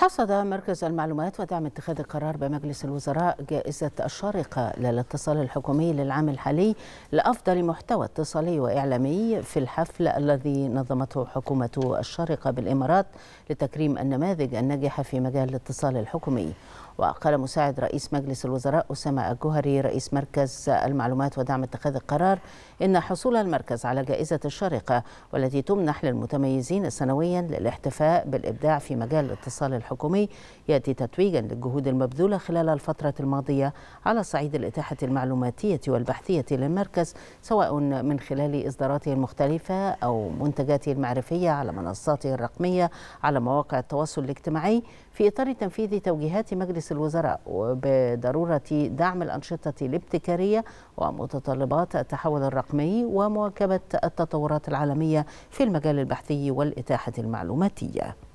حصد مركز المعلومات ودعم اتخاذ القرار بمجلس الوزراء جائزة الشارقة للاتصال الحكومي للعام الحالي لأفضل محتوى اتصالي وإعلامي في الحفل الذي نظمته حكومة الشارقة بالإمارات لتكريم النماذج الناجحة في مجال الاتصال الحكومي وقال مساعد رئيس مجلس الوزراء أسامة الجوهري رئيس مركز المعلومات ودعم اتخاذ القرار إن حصول المركز على جائزة الشارقة والتي تمنح للمتميزين سنويا للاحتفاء بالإبداع في مجال الاتصال الحكومي الحكومي يأتي تتويجا للجهود المبذولة خلال الفترة الماضية على صعيد الإتاحة المعلوماتية والبحثية للمركز سواء من خلال إصداراته المختلفة أو منتجاته المعرفية على منصاته الرقمية على مواقع التواصل الاجتماعي في إطار تنفيذ توجيهات مجلس الوزراء وبضرورة دعم الأنشطة الابتكارية ومتطلبات التحول الرقمي ومواكبة التطورات العالمية في المجال البحثي والإتاحة المعلوماتية